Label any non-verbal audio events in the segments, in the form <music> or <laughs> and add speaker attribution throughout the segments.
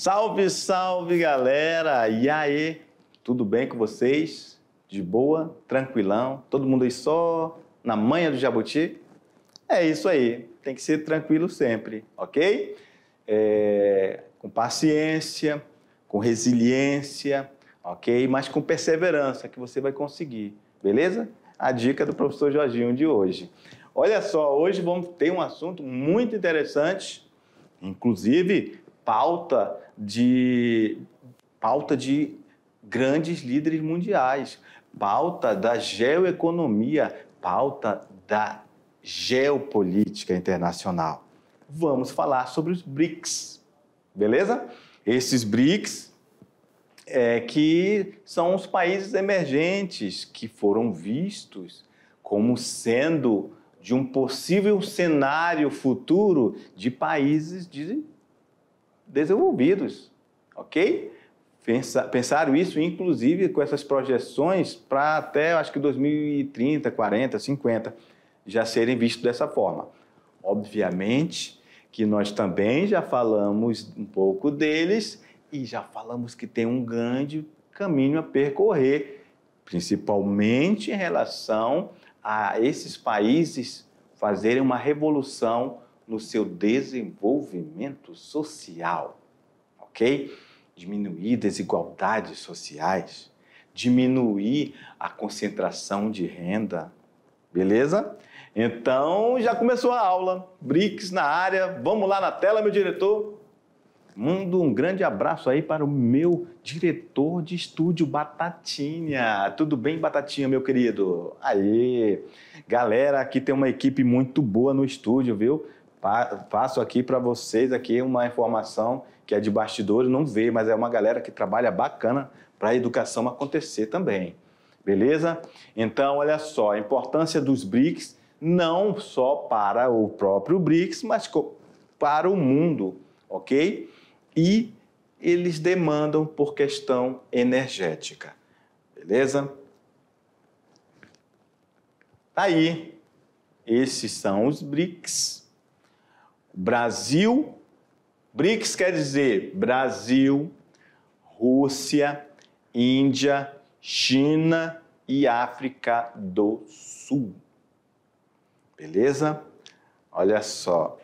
Speaker 1: Salve, salve galera! E aí, tudo bem com vocês? De boa? Tranquilão? Todo mundo aí só? Na manha do jabuti? É isso aí, tem que ser tranquilo sempre, ok? É, com paciência, com resiliência, ok? Mas com perseverança que você vai conseguir, beleza? A dica do professor Jorginho de hoje. Olha só, hoje vamos ter um assunto muito interessante, inclusive pauta de pauta de grandes líderes mundiais, pauta da geoeconomia, pauta da geopolítica internacional. Vamos falar sobre os BRICS, beleza? Esses BRICS é que são os países emergentes que foram vistos como sendo de um possível cenário futuro de países de desenvolvidos, ok? pensaram isso, inclusive, com essas projeções para até, acho que 2030, 40, 50, já serem vistos dessa forma. Obviamente que nós também já falamos um pouco deles e já falamos que tem um grande caminho a percorrer, principalmente em relação a esses países fazerem uma revolução no seu desenvolvimento social, ok? Diminuir desigualdades sociais, diminuir a concentração de renda, beleza? Então já começou a aula, BRICS na área, vamos lá na tela, meu diretor. Mando um grande abraço aí para o meu diretor de estúdio, Batatinha. Tudo bem, Batatinha, meu querido? Aê! Galera, aqui tem uma equipe muito boa no estúdio, viu? passo aqui para vocês aqui uma informação que é de bastidores, não vê, mas é uma galera que trabalha bacana para a educação acontecer também. Beleza? Então, olha só, a importância dos BRICS não só para o próprio BRICS, mas para o mundo, ok? E eles demandam por questão energética. Beleza? Tá aí. Esses são os BRICS. Brasil, BRICS quer dizer Brasil, Rússia, Índia, China e África do Sul. Beleza? Olha só.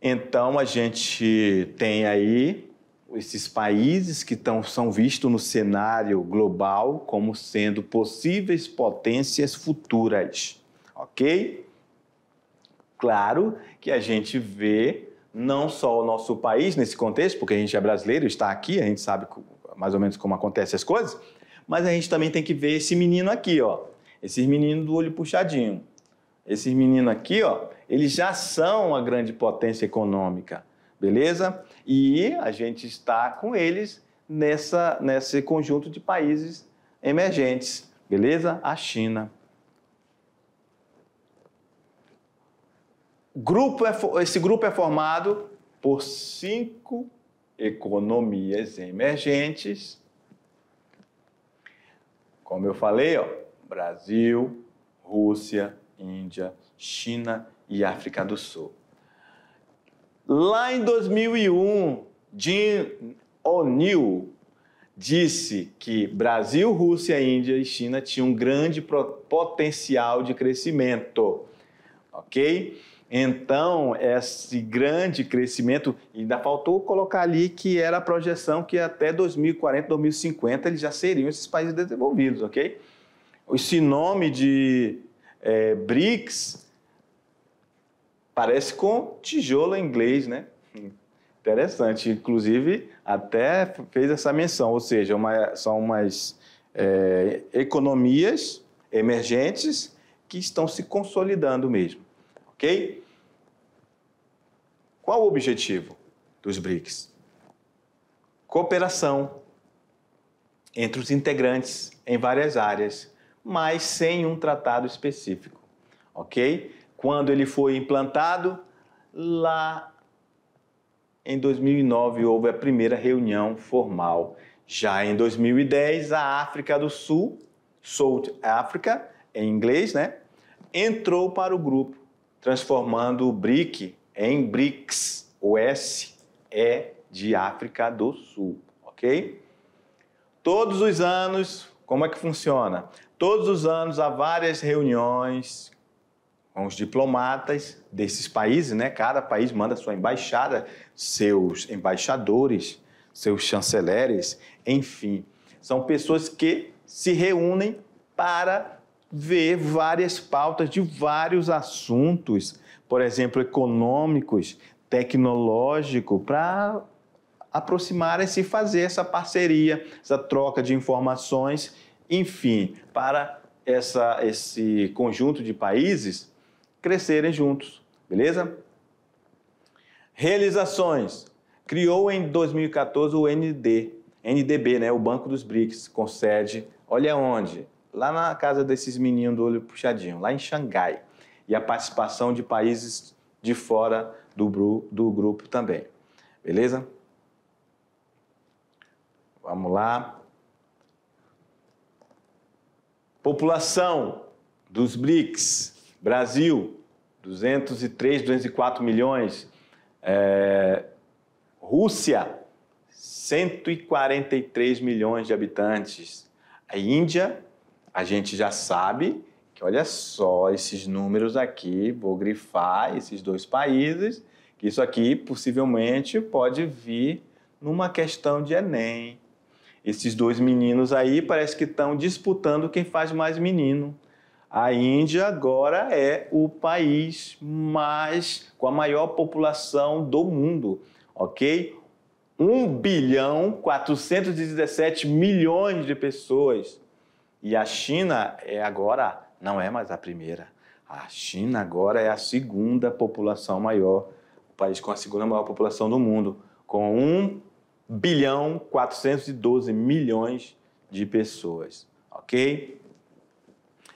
Speaker 1: Então a gente tem aí esses países que tão, são vistos no cenário global como sendo possíveis potências futuras, ok? Claro que a gente vê não só o nosso país nesse contexto, porque a gente é brasileiro, está aqui, a gente sabe mais ou menos como acontecem as coisas, mas a gente também tem que ver esse menino aqui, ó, esses meninos do olho puxadinho. Esses meninos aqui, ó, eles já são a grande potência econômica, beleza? E a gente está com eles nessa, nesse conjunto de países emergentes, beleza? A China, Grupo é, esse grupo é formado por cinco economias emergentes. Como eu falei, ó, Brasil, Rússia, Índia, China e África do Sul. Lá em 2001, Jim O'Neill disse que Brasil, Rússia, Índia e China tinham um grande potencial de crescimento, ok? Então, esse grande crescimento, ainda faltou colocar ali que era a projeção que até 2040, 2050 eles já seriam esses países desenvolvidos, ok? Esse nome de é, BRICS parece com tijolo em inglês, né? Interessante. Inclusive, até fez essa menção, ou seja, uma, são umas é, economias emergentes que estão se consolidando mesmo ok? Qual o objetivo dos BRICS? Cooperação entre os integrantes em várias áreas, mas sem um tratado específico, ok? Quando ele foi implantado, lá em 2009 houve a primeira reunião formal. Já em 2010, a África do Sul, South Africa, em inglês, né, entrou para o grupo transformando o BRIC em BRICS. O S é de África do Sul, ok? Todos os anos, como é que funciona? Todos os anos há várias reuniões com os diplomatas desses países, né? Cada país manda sua embaixada, seus embaixadores, seus chanceleres, enfim, são pessoas que se reúnem para ver várias pautas de vários assuntos, por exemplo, econômicos, tecnológico, para aproximarem-se e fazer essa parceria, essa troca de informações, enfim, para essa, esse conjunto de países crescerem juntos, beleza? Realizações. Criou em 2014 o ND, NDB, né, o Banco dos BRICS, com sede, olha onde? lá na casa desses meninos do olho puxadinho, lá em Xangai. E a participação de países de fora do, do grupo também. Beleza? Vamos lá. População dos BRICS, Brasil, 203, 204 milhões. É, Rússia, 143 milhões de habitantes. A Índia, a gente já sabe que, olha só, esses números aqui, vou grifar esses dois países, que isso aqui possivelmente pode vir numa questão de Enem. Esses dois meninos aí parece que estão disputando quem faz mais menino. A Índia agora é o país mais com a maior população do mundo, ok? 1 bilhão 417 milhões de pessoas. E a China é agora, não é mais a primeira. A China agora é a segunda população maior, o país com a segunda maior população do mundo, com 1 bilhão 412 milhões de pessoas, ok?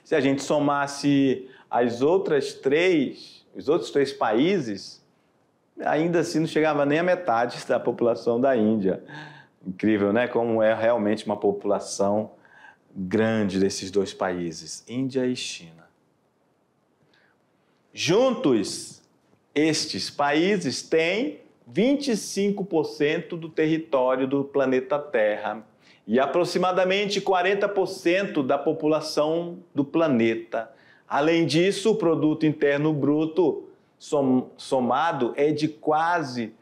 Speaker 1: Se a gente somasse as outras três, os outros três países, ainda assim não chegava nem a metade <laughs> da população da Índia. Incrível, né? Como é realmente uma população grande desses dois países, Índia e China. Juntos, estes países têm 25% do território do planeta Terra e aproximadamente 40% da população do planeta. Além disso, o produto interno bruto somado é de quase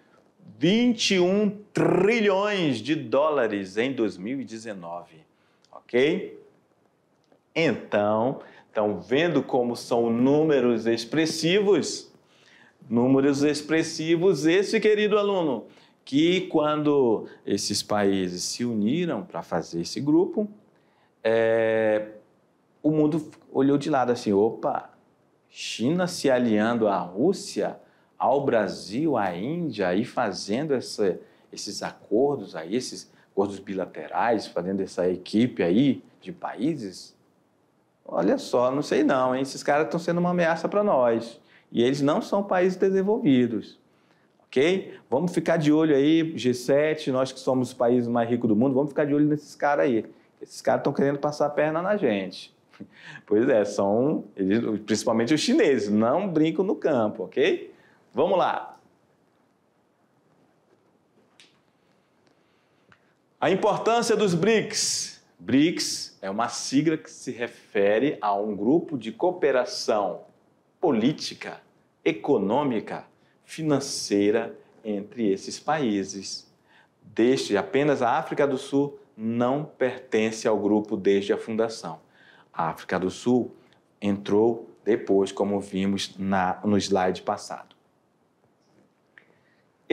Speaker 1: 21 trilhões de dólares em 2019 ok? Então, então vendo como são números expressivos, números expressivos, esse querido aluno, que quando esses países se uniram para fazer esse grupo, é, o mundo olhou de lado assim: opa, China se aliando à Rússia, ao Brasil, à Índia e fazendo essa, esses acordos aí, esses, acordos bilaterais, fazendo essa equipe aí de países, olha só, não sei não, hein? esses caras estão sendo uma ameaça para nós. E eles não são países desenvolvidos. Ok? Vamos ficar de olho aí, G7, nós que somos o país mais rico do mundo, vamos ficar de olho nesses caras aí. Esses caras estão querendo passar a perna na gente. <laughs> Pois é, são principalmente os chineses, não brincam no campo, ok? Vamos lá. A importância dos BRICS. BRICS é uma sigla que se refere a um grupo de cooperação política, econômica, financeira entre esses países. Desde apenas a África do Sul não pertence ao grupo desde a fundação. A África do Sul entrou depois, como vimos na, no slide passado.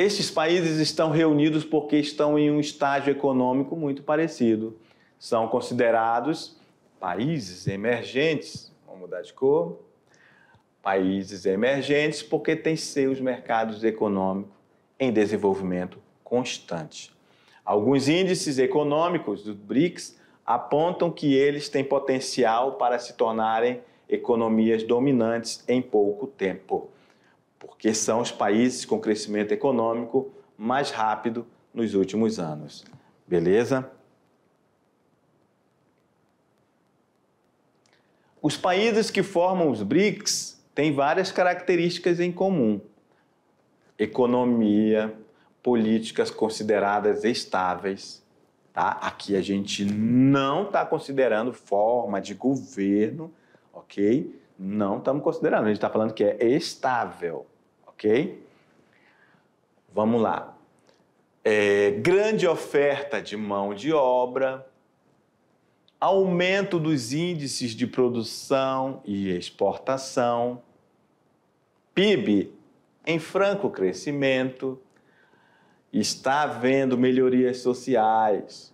Speaker 1: Estes países estão reunidos porque estão em um estágio econômico muito parecido. São considerados países emergentes. Vamos mudar de cor. Países emergentes porque têm seus mercados econômicos em desenvolvimento constante. Alguns índices econômicos do BRICS apontam que eles têm potencial para se tornarem economias dominantes em pouco tempo porque são os países com crescimento econômico mais rápido nos últimos anos. Beleza? Os países que formam os BRICS têm várias características em comum: economia, políticas consideradas estáveis. Tá? Aqui a gente não está considerando forma de governo, ok? Não estamos considerando, a gente está falando que é estável ok? Vamos lá. É, grande oferta de mão de obra, aumento dos índices de produção e exportação, PIB em franco crescimento, está havendo melhorias sociais,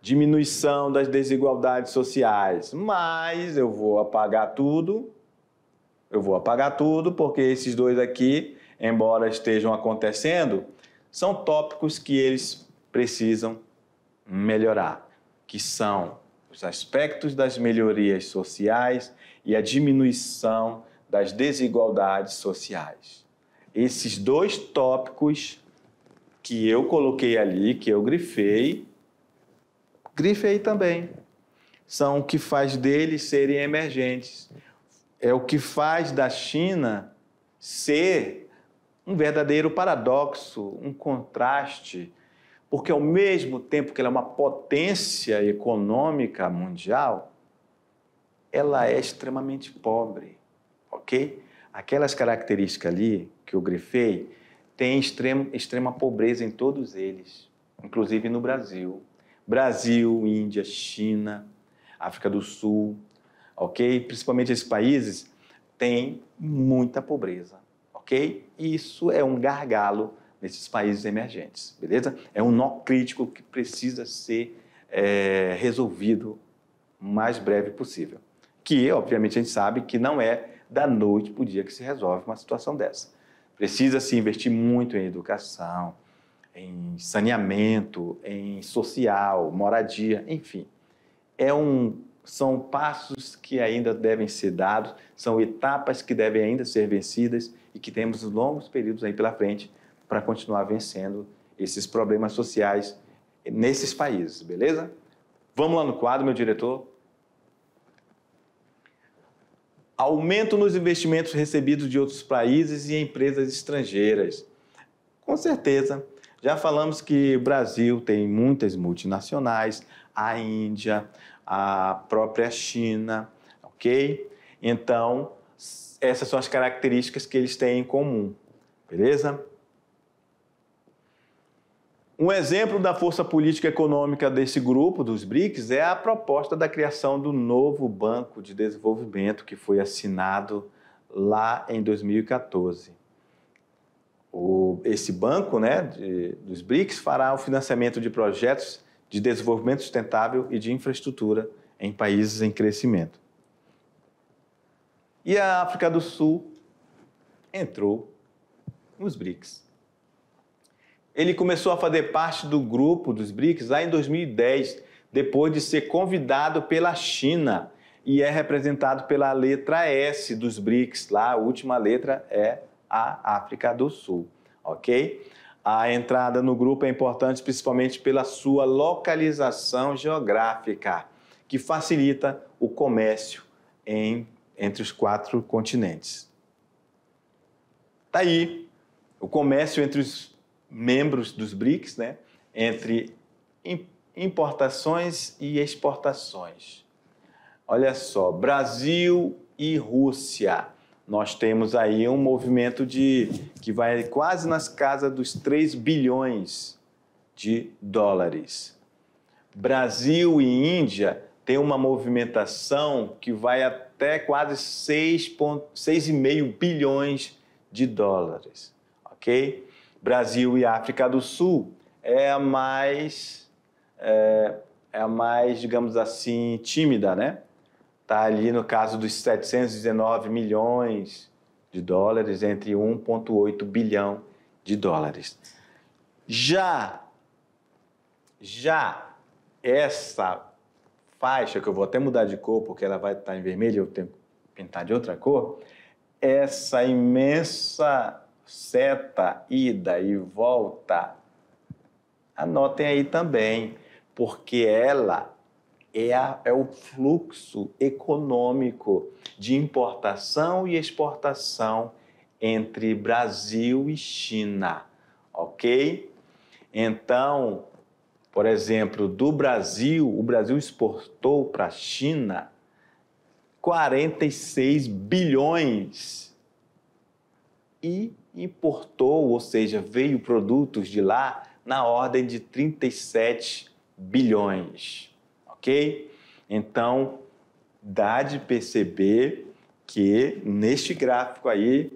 Speaker 1: diminuição das desigualdades sociais, mas eu vou apagar tudo eu vou apagar tudo, porque esses dois aqui, embora estejam acontecendo, são tópicos que eles precisam melhorar, que são os aspectos das melhorias sociais e a diminuição das desigualdades sociais. Esses dois tópicos que eu coloquei ali, que eu grifei, grifei também, são o que faz deles serem emergentes é o que faz da China ser um verdadeiro paradoxo, um contraste, porque ao mesmo tempo que ela é uma potência econômica mundial, ela é extremamente pobre, ok? Aquelas características ali que eu grifei têm extrema, extrema pobreza em todos eles, inclusive no Brasil. Brasil, Índia, China, África do Sul, ok? Principalmente esses países têm muita pobreza, ok? E isso é um gargalo nesses países emergentes, beleza? É um nó crítico que precisa ser é, resolvido o mais breve possível. Que, obviamente, a gente sabe que não é da noite para o dia que se resolve uma situação dessa. Precisa se investir muito em educação, em saneamento, em social, moradia, enfim. É um são passos que ainda devem ser dados, são etapas que devem ainda ser vencidas e que temos longos períodos aí pela frente para continuar vencendo esses problemas sociais nesses países, beleza? Vamos lá no quadro, meu diretor. Aumento nos investimentos recebidos de outros países e empresas estrangeiras. Com certeza, já falamos que o Brasil tem muitas multinacionais, a Índia, a própria China, ok? Então, essas são as características que eles têm em comum, beleza? Um exemplo da força política econômica desse grupo, dos BRICS, é a proposta da criação do novo Banco de Desenvolvimento, que foi assinado lá em 2014. O, esse banco né, de, dos BRICS fará o financiamento de projetos de desenvolvimento sustentável e de infraestrutura em países em crescimento. E a África do Sul entrou nos BRICS. Ele começou a fazer parte do grupo dos BRICS lá em 2010, depois de ser convidado pela China e é representado pela letra S dos BRICS, lá a última letra é a África do Sul, ok? A entrada no grupo é importante principalmente pela sua localização geográfica, que facilita o comércio em, entre os quatro continentes. Está aí o comércio entre os membros dos BRICS, né? entre importações e exportações. Olha só, Brasil e Rússia nós temos aí um movimento de que vai quase nas casas dos 3 bilhões de dólares. Brasil e Índia têm uma movimentação que vai até quase 6,5 bilhões de dólares, ok? Brasil e África do Sul é a mais, é, é a mais, digamos assim, tímida, né? está ali no caso dos 719 milhões de dólares, entre 1,8 bilhão de dólares. Já, já essa faixa, que eu vou até mudar de cor, porque ela vai estar em vermelho, eu tenho que pintar de outra cor, essa imensa seta, ida e volta, anotem aí também, porque ela é, a, é o fluxo econômico de importação e exportação entre Brasil e China, ok? Então, por exemplo, do Brasil, o Brasil exportou para a China 46 bilhões e importou, ou seja, veio produtos de lá na ordem de 37 bilhões ok? Então, dá de perceber que neste gráfico aí,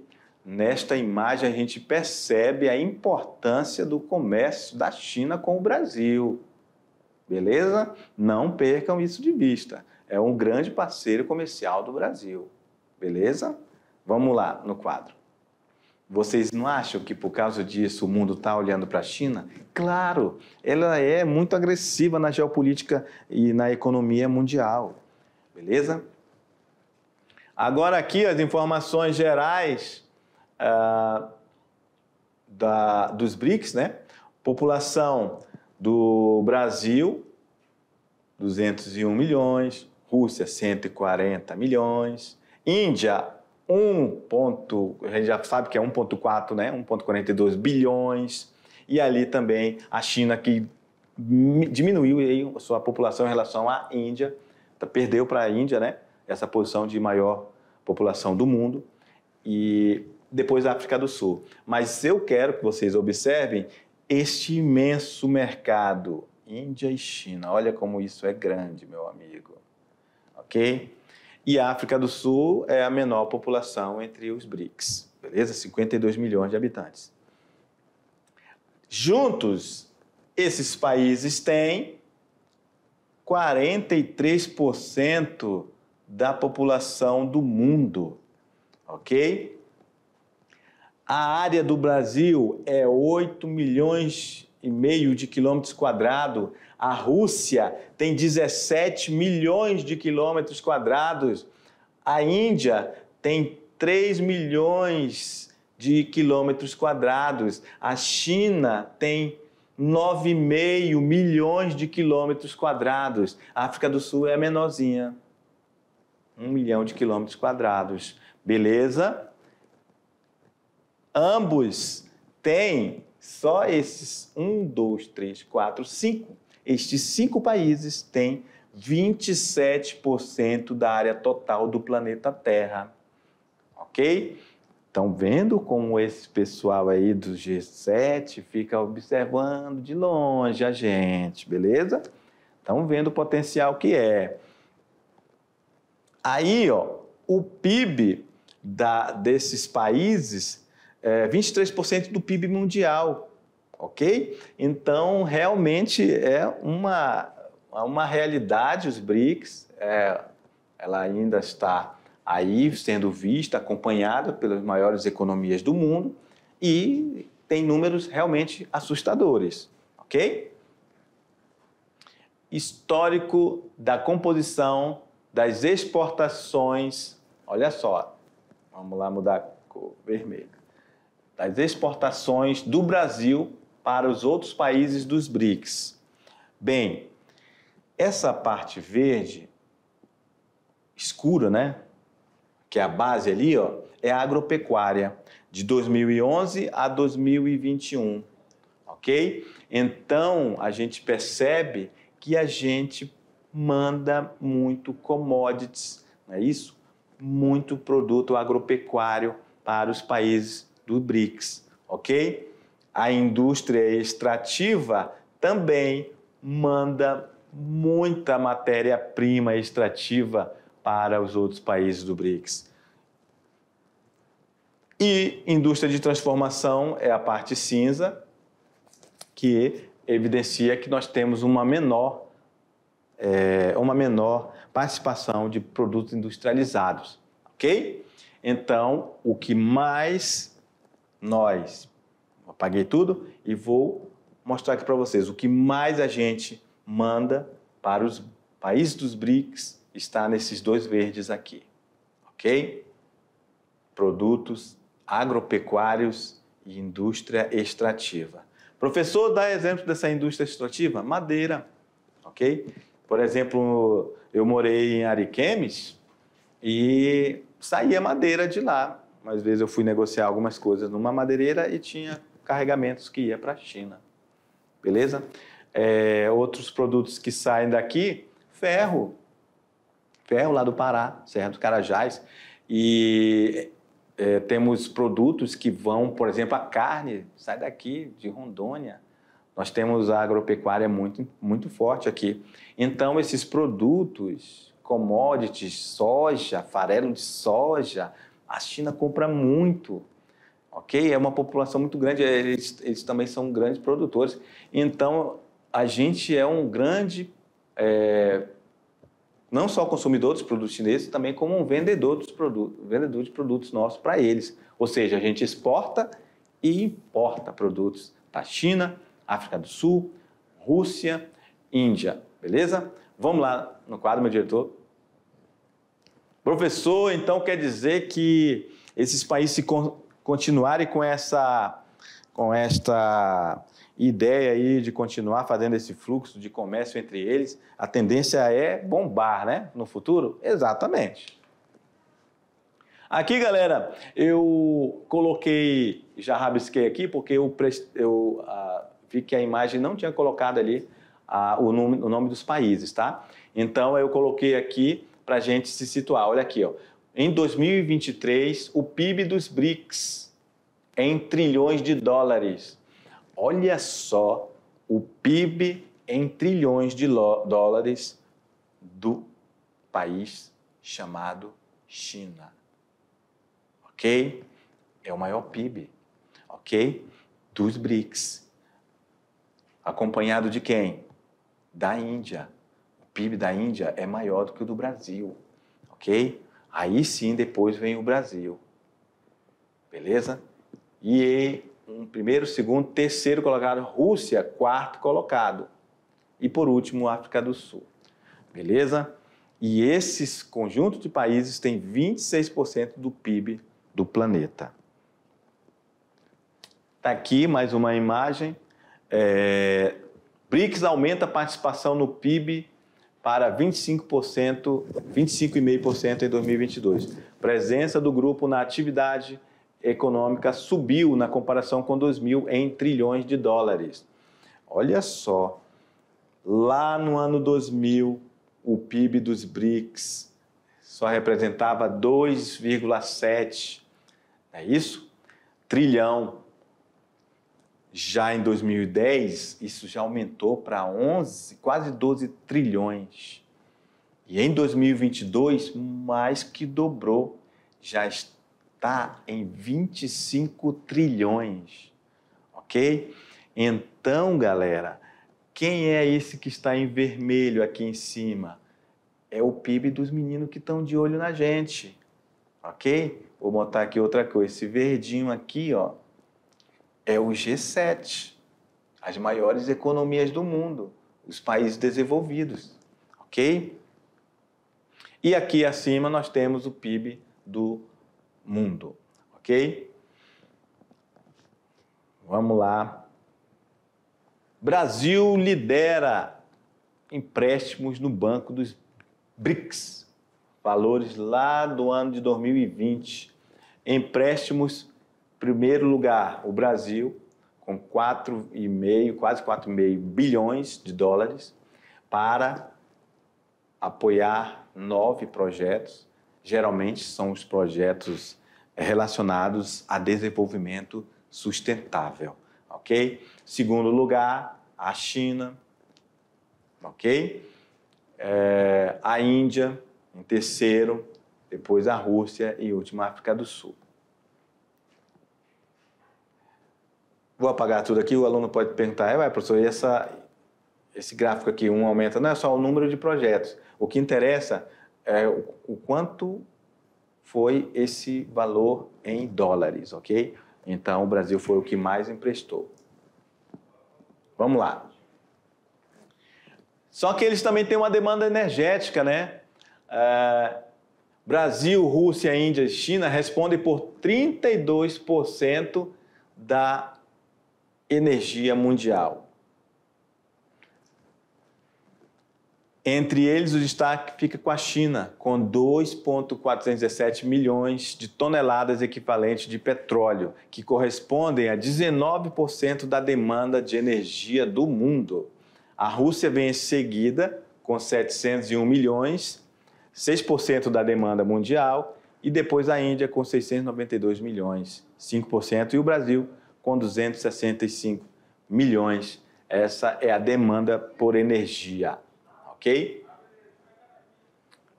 Speaker 1: nesta imagem, a gente percebe a importância do comércio da China com o Brasil. Beleza? Não percam isso de vista. É um grande parceiro comercial do Brasil. Beleza? Vamos lá no quadro. Vocês não acham que por causa disso o mundo está olhando para a China? Claro, ela é muito agressiva na geopolítica e na economia mundial. Beleza? Agora aqui as informações gerais ah, da, dos BRICS, né? População do Brasil, 201 milhões, Rússia, 140 milhões, Índia, 1 ponto, a gente já sabe que é 1,4, né? 1,42 bilhões. E ali também a China que diminuiu aí sua população em relação à Índia, tá, perdeu para a Índia, né? Essa posição de maior população do mundo. E depois a África do Sul. Mas eu quero que vocês observem este imenso mercado, Índia e China. Olha como isso é grande, meu amigo. OK? E a África do Sul é a menor população entre os BRICS, beleza? 52 milhões de habitantes. Juntos, esses países têm 43% da população do mundo, ok? A área do Brasil é 8 milhões e meio de quilômetros quadrados. A Rússia tem 17 milhões de quilômetros quadrados. A Índia tem 3 milhões de quilômetros quadrados. A China tem 9,5 milhões de quilômetros quadrados. A África do Sul é a menorzinha. 1 milhão de quilômetros quadrados. Beleza? Ambos têm só esses 1, 2, 3, 4, 5 estes cinco países têm 27% da área total do planeta Terra. Ok? Estão vendo como esse pessoal aí do G7 fica observando de longe a gente, beleza? Estão vendo o potencial que é. Aí, ó, o PIB da, desses países é 23% do PIB mundial ok? Então, realmente é uma, é uma realidade os BRICS, é, ela ainda está aí sendo vista, acompanhada pelas maiores economias do mundo e tem números realmente assustadores, ok? Histórico da composição das exportações, olha só, vamos lá mudar a cor vermelha, das exportações do Brasil para os outros países dos BRICS. Bem, essa parte verde escura, né? Que é a base ali, ó, é a agropecuária de 2011 a 2021, ok? Então a gente percebe que a gente manda muito commodities, não é isso? Muito produto agropecuário para os países do BRICS, ok? A indústria extrativa também manda muita matéria-prima extrativa para os outros países do BRICS. E indústria de transformação é a parte cinza, que evidencia que nós temos uma menor, é, uma menor participação de produtos industrializados, ok? Então, o que mais nós apaguei tudo e vou mostrar aqui para vocês o que mais a gente manda para os países dos BRICS está nesses dois verdes aqui, ok? Produtos agropecuários e indústria extrativa. Professor, dá exemplo dessa indústria extrativa? Madeira, ok? Por exemplo, eu morei em Ariquemes e saía madeira de lá. Às vezes eu fui negociar algumas coisas numa madeireira e tinha carregamentos que ia para a China. Beleza? É, outros produtos que saem daqui, ferro. Ferro lá do Pará, Serra do Carajás. E é, temos produtos que vão, por exemplo, a carne sai daqui, de Rondônia. Nós temos a agropecuária muito, muito forte aqui. Então, esses produtos, commodities, soja, farelo de soja, a China compra muito ok? É uma população muito grande, eles, eles também são grandes produtores. Então, a gente é um grande, é, não só consumidor dos produtos chineses, também como um vendedor, dos produtos, vendedor de produtos nossos para eles. Ou seja, a gente exporta e importa produtos da China, África do Sul, Rússia, Índia, beleza? Vamos lá no quadro, meu diretor. Professor, então quer dizer que esses países se, continuarem com essa com esta ideia aí de continuar fazendo esse fluxo de comércio entre eles, a tendência é bombar, né? No futuro? Exatamente. Aqui, galera, eu coloquei, já rabisquei aqui, porque eu, eu ah, vi que a imagem não tinha colocado ali ah, o, nome, o nome dos países, tá? Então, eu coloquei aqui para gente se situar. Olha aqui, ó em 2023 o PIB dos BRICS em trilhões de dólares. Olha só o PIB em trilhões de dólares do país chamado China. Ok? É o maior PIB, ok? Dos BRICS. Acompanhado de quem? Da Índia. O PIB da Índia é maior do que o do Brasil, ok? Aí sim, depois vem o Brasil. Beleza? E um primeiro, segundo, terceiro colocado, Rússia, quarto colocado. E por último, África do Sul. Beleza? E esses conjunto de países têm 26% do PIB do planeta. Está aqui mais uma imagem. É... BRICS aumenta a participação no PIB para 25%, 25,5% em 2022. Presença do grupo na atividade econômica subiu na comparação com 2000 em trilhões de dólares. Olha só, lá no ano 2000, o PIB dos BRICS só representava 2,7, é isso? Trilhão já em 2010, isso já aumentou para 11, quase 12 trilhões. E em 2022, mais que dobrou, já está em 25 trilhões. OK? Então, galera, quem é esse que está em vermelho aqui em cima? É o PIB dos meninos que estão de olho na gente. OK? Vou botar aqui outra coisa. Esse verdinho aqui, ó, é o G7, as maiores economias do mundo, os países desenvolvidos, ok? E aqui acima nós temos o PIB do mundo, ok? Vamos lá. Brasil lidera empréstimos no banco dos BRICS, valores lá do ano de 2020. Empréstimos primeiro lugar, o Brasil, com 4,5, quase 4,5 bilhões de dólares para apoiar nove projetos. Geralmente são os projetos relacionados a desenvolvimento sustentável, ok? Segundo lugar, a China, ok? É, a Índia, em terceiro, depois a Rússia e última a África do Sul. vou apagar tudo aqui, o aluno pode perguntar, é, professor, e essa, esse gráfico aqui, um aumenta, não é só o número de projetos. O que interessa é o, o quanto foi esse valor em dólares, ok? Então, o Brasil foi o que mais emprestou. Vamos lá. Só que eles também têm uma demanda energética, né? Uh, Brasil, Rússia, Índia e China respondem por 32% da energia mundial. Entre eles, o destaque fica com a China, com 2,417 milhões de toneladas equivalentes de petróleo, que correspondem a 19% da demanda de energia do mundo. A Rússia vem em seguida, com 701 milhões, 6% da demanda mundial, e depois a Índia, com 692 milhões, 5%, e o Brasil, com 265 milhões. Essa é a demanda por energia, ok?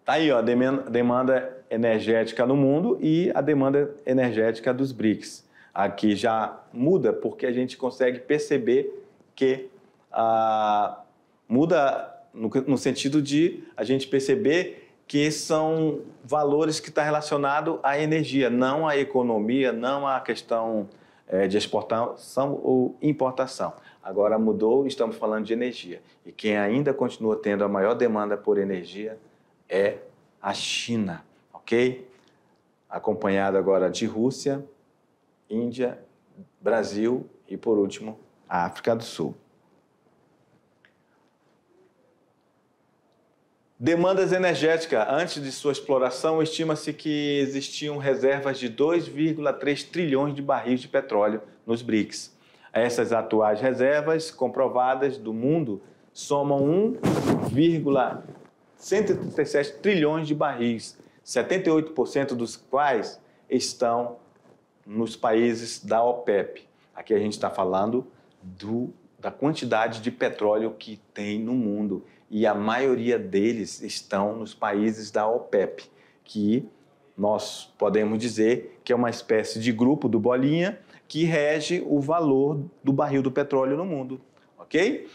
Speaker 1: Tá aí, ó, a demanda energética no mundo e a demanda energética dos BRICS. Aqui já muda porque a gente consegue perceber que ah, muda no, no sentido de a gente perceber que são valores que estão tá relacionados à energia, não à economia, não à questão é, de exportação ou importação. Agora mudou, estamos falando de energia. E quem ainda continua tendo a maior demanda por energia é a China, ok? Acompanhado agora de Rússia, Índia, Brasil e, por último, a África do Sul. Demandas energéticas. Antes de sua exploração, estima-se que existiam reservas de 2,3 trilhões de barris de petróleo nos BRICS. Essas atuais reservas comprovadas do mundo somam 1,137 trilhões de barris, 78% dos quais estão nos países da OPEP. Aqui a gente está falando do, da quantidade de petróleo que tem no mundo e a maioria deles estão nos países da OPEP, que nós podemos dizer que é uma espécie de grupo do bolinha que rege o valor do barril do petróleo no mundo, ok?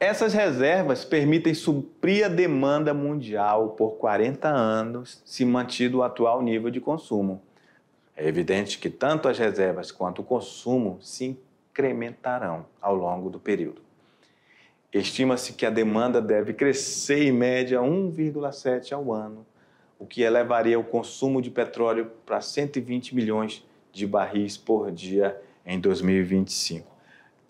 Speaker 1: Essas reservas permitem suprir a demanda mundial por 40 anos, se mantido o atual nível de consumo. É evidente que tanto as reservas quanto o consumo se incrementarão ao longo do período. Estima-se que a demanda deve crescer em média 1,7 ao ano, o que elevaria o consumo de petróleo para 120 milhões de barris por dia em 2025.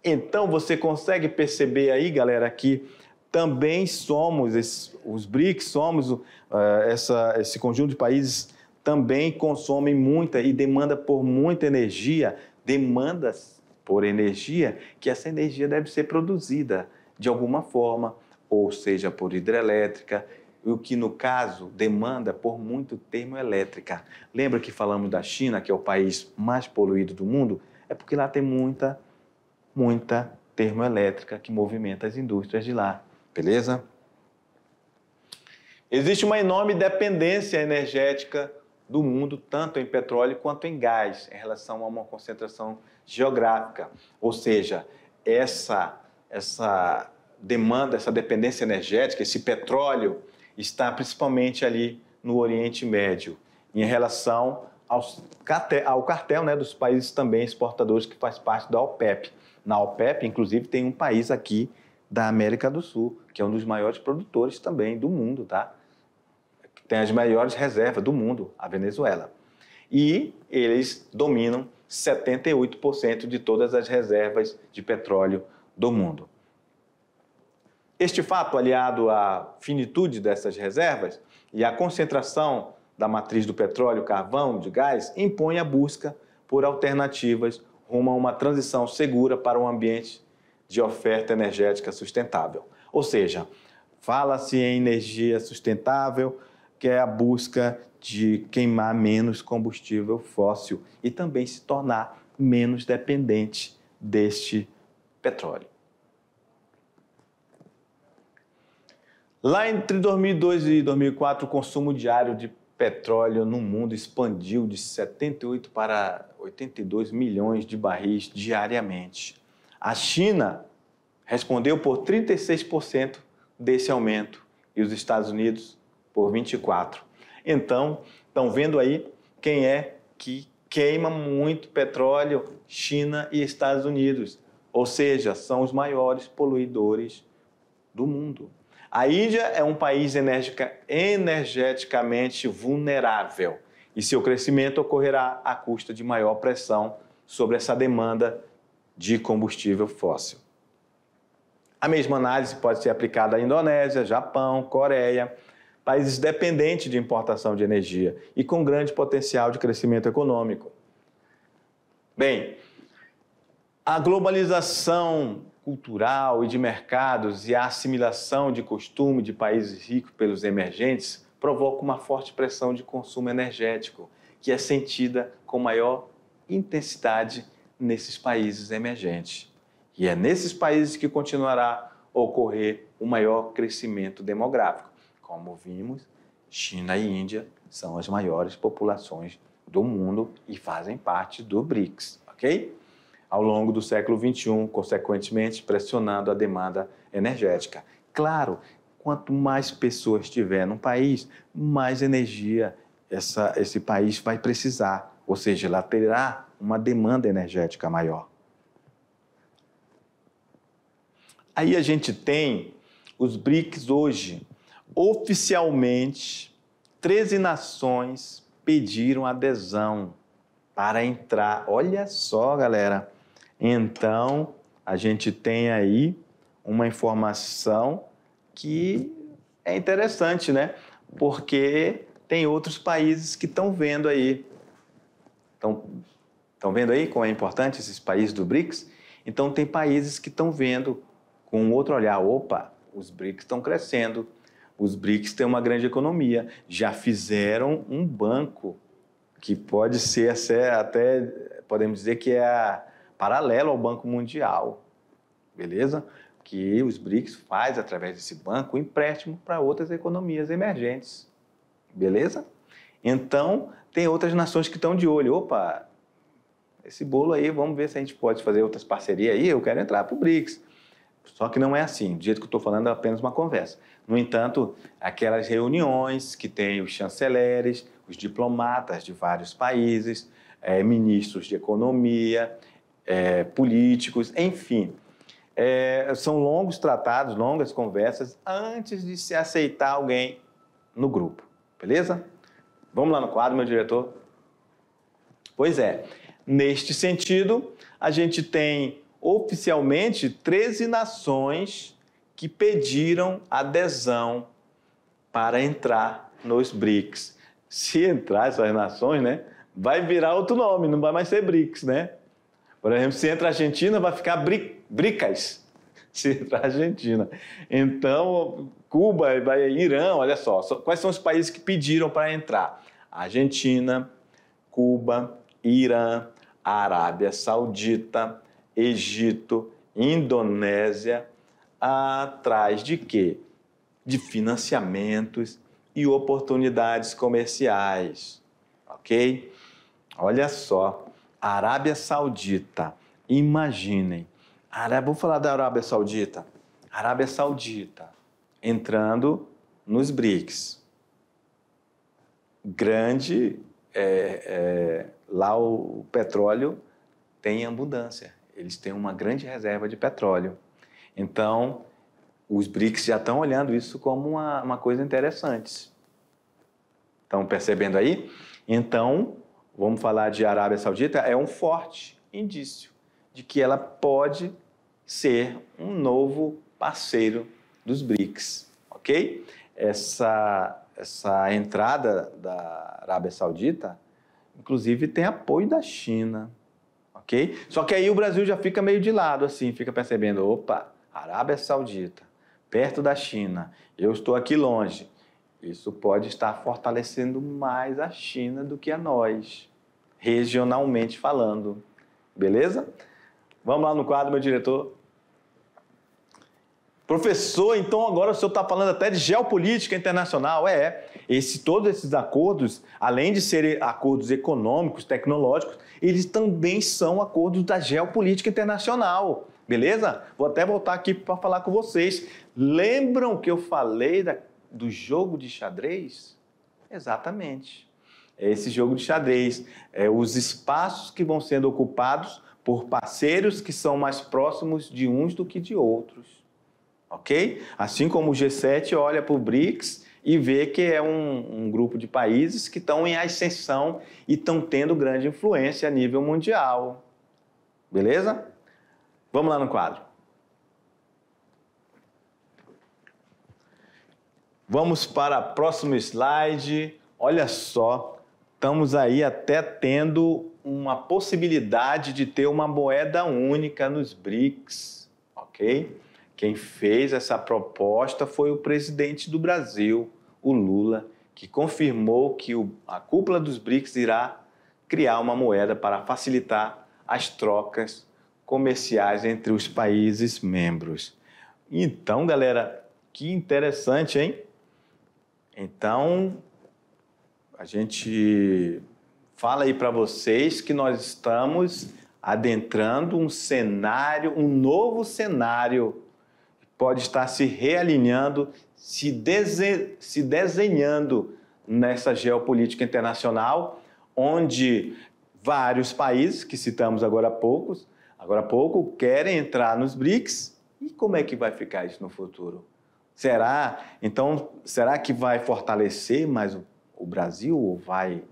Speaker 1: Então você consegue perceber aí, galera, que também somos, os BRICS, somos uh, essa, esse conjunto de países também consomem muita e demanda por muita energia, demandas por energia, que essa energia deve ser produzida de alguma forma, ou seja, por hidrelétrica, o que no caso demanda por muito termoelétrica. Lembra que falamos da China, que é o país mais poluído do mundo? É porque lá tem muita, muita termoelétrica que movimenta as indústrias de lá, beleza? Existe uma enorme dependência energética do mundo, tanto em petróleo quanto em gás, em relação a uma concentração geográfica, ou seja, essa, essa demanda, essa dependência energética, esse petróleo está principalmente ali no Oriente Médio, em relação aos, ao cartel né, dos países também exportadores que faz parte da OPEP. Na OPEP, inclusive, tem um país aqui da América do Sul, que é um dos maiores produtores também do mundo, tá? tem as maiores reservas do mundo, a Venezuela. E eles dominam 78% de todas as reservas de petróleo do mundo. Este fato, aliado à finitude dessas reservas e à concentração da matriz do petróleo, carvão, de gás, impõe a busca por alternativas rumo a uma transição segura para um ambiente de oferta energética sustentável. Ou seja, fala-se em energia sustentável, que é a busca de queimar menos combustível fóssil e também se tornar menos dependente deste petróleo. Lá entre 2002 e 2004, o consumo diário de petróleo no mundo expandiu de 78 para 82 milhões de barris diariamente. A China respondeu por 36% desse aumento e os Estados Unidos por 24. Então, estão vendo aí quem é que queima muito petróleo, China e Estados Unidos. Ou seja, são os maiores poluidores do mundo. A Índia é um país energeticamente vulnerável e seu crescimento ocorrerá à custa de maior pressão sobre essa demanda de combustível fóssil. A mesma análise pode ser aplicada à Indonésia, Japão, Coreia, países dependentes de importação de energia e com grande potencial de crescimento econômico. Bem, a globalização cultural e de mercados e a assimilação de costume de países ricos pelos emergentes provoca uma forte pressão de consumo energético, que é sentida com maior intensidade nesses países emergentes. E é nesses países que continuará a ocorrer o maior crescimento demográfico. Como vimos, China e Índia são as maiores populações do mundo e fazem parte do BRICS, ok? Ao longo do século XXI, consequentemente, pressionando a demanda energética. Claro, quanto mais pessoas tiver num país, mais energia essa, esse país vai precisar, ou seja, ela terá uma demanda energética maior. Aí a gente tem os BRICS hoje, oficialmente 13 nações pediram adesão para entrar. Olha só, galera. Então, a gente tem aí uma informação que é interessante, né? Porque tem outros países que estão vendo aí. Estão vendo aí como é importante esses países do BRICS? Então, tem países que estão vendo com outro olhar. Opa, os BRICS estão crescendo os BRICS têm uma grande economia, já fizeram um banco que pode ser até, podemos dizer que é paralelo ao Banco Mundial, beleza? Que os BRICS faz através desse banco um empréstimo para outras economias emergentes, beleza? Então tem outras nações que estão de olho, opa, esse bolo aí, vamos ver se a gente pode fazer outras parcerias aí, eu quero entrar para o BRICS. Só que não é assim. Do jeito que eu estou falando, é apenas uma conversa. No entanto, aquelas reuniões que tem os chanceleres, os diplomatas de vários países, é, ministros de economia, é, políticos, enfim. É, são longos tratados, longas conversas antes de se aceitar alguém no grupo, beleza? Vamos lá no quadro, meu diretor? Pois é, neste sentido, a gente tem oficialmente 13 nações que pediram adesão para entrar nos BRICS. Se entrar essas nações, né, vai virar outro nome, não vai mais ser BRICS, né? Por exemplo, se entra a Argentina, vai ficar bri BRICAS. <laughs> Se entrar a Argentina. Então, Cuba, Irã, olha só. Quais são os países que pediram para entrar? Argentina, Cuba, Irã, Arábia Saudita, Egito, Indonésia, atrás de quê? De financiamentos e oportunidades comerciais, ok? Olha só, Arábia Saudita, imaginem, Arábia, vou falar da Arábia Saudita, Arábia Saudita entrando nos BRICS, grande, é, é, lá o petróleo tem abundância, eles têm uma grande reserva de petróleo. Então, os BRICS já estão olhando isso como uma, uma coisa interessante. Estão percebendo aí? Então, vamos falar de Arábia Saudita, é um forte indício de que ela pode ser um novo parceiro dos BRICS, ok? Essa, essa entrada da Arábia Saudita, inclusive, tem apoio da China, ok? Só que aí o Brasil já fica meio de lado, assim, fica percebendo, opa, Arábia Saudita, perto da China, eu estou aqui longe. Isso pode estar fortalecendo mais a China do que a nós, regionalmente falando. Beleza? Vamos lá no quadro, meu diretor. Professor, então agora o senhor está falando até de geopolítica internacional. É, é, esse, todos esses acordos, além de serem acordos econômicos, tecnológicos, eles também são acordos da geopolítica internacional. Beleza? Vou até voltar aqui para falar com vocês. Lembram que eu falei da, do jogo de xadrez? Exatamente. É esse jogo de xadrez. É os espaços que vão sendo ocupados por parceiros que são mais próximos de uns do que de outros ok? Assim como o G7 olha para o BRICS e vê que é um, um grupo de países que estão em ascensão e estão tendo grande influência a nível mundial. Beleza? Vamos lá no quadro. Vamos para o próximo slide. Olha só, estamos aí até tendo uma possibilidade de ter uma moeda única nos BRICS, ok? Quem fez essa proposta foi o presidente do Brasil, o Lula, que confirmou que o, a cúpula dos BRICS irá criar uma moeda para facilitar as trocas comerciais entre os países membros. Então, galera, que interessante, hein? Então, a gente fala aí para vocês que nós estamos adentrando um cenário, um novo cenário pode estar se realinhando, se, dese... se desenhando nessa geopolítica internacional, onde vários países que citamos agora há poucos, agora há pouco querem entrar nos BRICS. E como é que vai ficar isso no futuro? Será, então, será que vai fortalecer mais o, o Brasil ou vai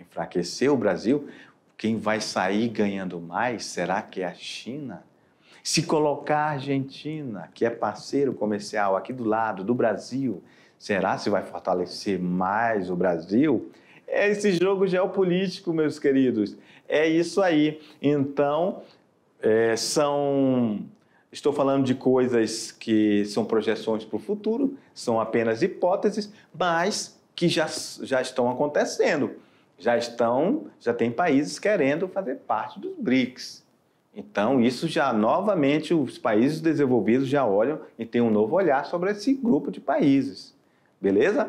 Speaker 1: enfraquecer o Brasil? Quem vai sair ganhando mais? Será que é a China? Se colocar a Argentina, que é parceiro comercial aqui do lado do Brasil, será se vai fortalecer mais o Brasil? É esse jogo geopolítico, meus queridos. É isso aí. Então, é, são. Estou falando de coisas que são projeções para o futuro, são apenas hipóteses, mas que já, já estão acontecendo. Já estão, já tem países querendo fazer parte dos BRICS. Então, isso já novamente os países desenvolvidos já olham e têm um novo olhar sobre esse grupo de países. Beleza?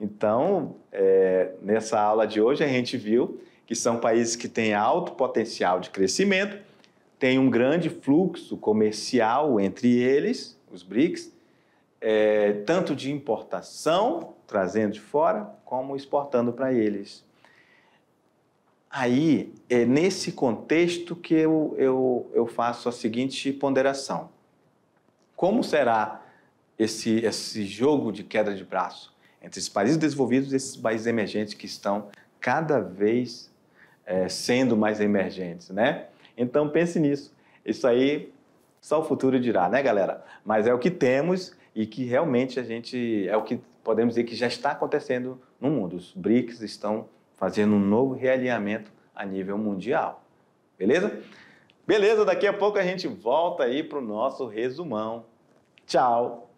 Speaker 1: Então, é, nessa aula de hoje a gente viu que são países que têm alto potencial de crescimento, tem um grande fluxo comercial entre eles, os BRICS, é, tanto de importação, trazendo de fora, como exportando para eles. Aí, é nesse contexto que eu, eu, eu faço a seguinte ponderação. Como será esse, esse jogo de queda de braço entre esses países desenvolvidos e esses países emergentes que estão cada vez é, sendo mais emergentes, né? Então pense nisso. Isso aí só o futuro dirá, né, galera? Mas é o que temos e que realmente a gente é o que podemos dizer que já está acontecendo no mundo. Os BRICS estão fazendo um novo realinhamento a nível mundial. Beleza? Beleza, daqui a pouco a gente volta aí para o nosso resumão. Tchau!